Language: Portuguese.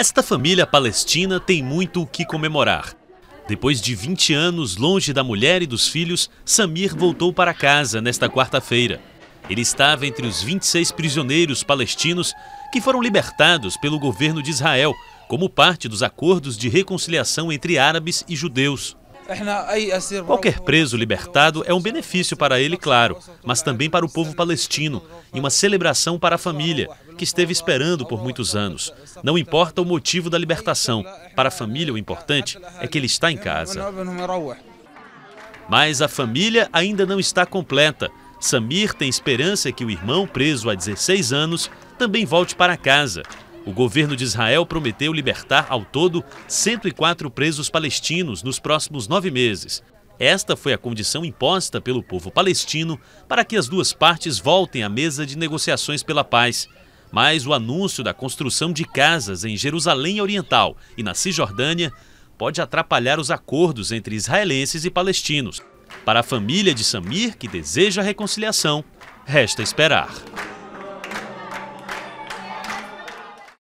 Esta família palestina tem muito o que comemorar. Depois de 20 anos longe da mulher e dos filhos, Samir voltou para casa nesta quarta-feira. Ele estava entre os 26 prisioneiros palestinos que foram libertados pelo governo de Israel, como parte dos acordos de reconciliação entre árabes e judeus. Qualquer preso libertado é um benefício para ele, claro, mas também para o povo palestino e uma celebração para a família, que esteve esperando por muitos anos. Não importa o motivo da libertação, para a família o importante é que ele está em casa. Mas a família ainda não está completa. Samir tem esperança que o irmão, preso há 16 anos, também volte para casa. O governo de Israel prometeu libertar ao todo 104 presos palestinos nos próximos nove meses. Esta foi a condição imposta pelo povo palestino para que as duas partes voltem à mesa de negociações pela paz. Mas o anúncio da construção de casas em Jerusalém Oriental e na Cisjordânia pode atrapalhar os acordos entre israelenses e palestinos. Para a família de Samir, que deseja a reconciliação, resta esperar.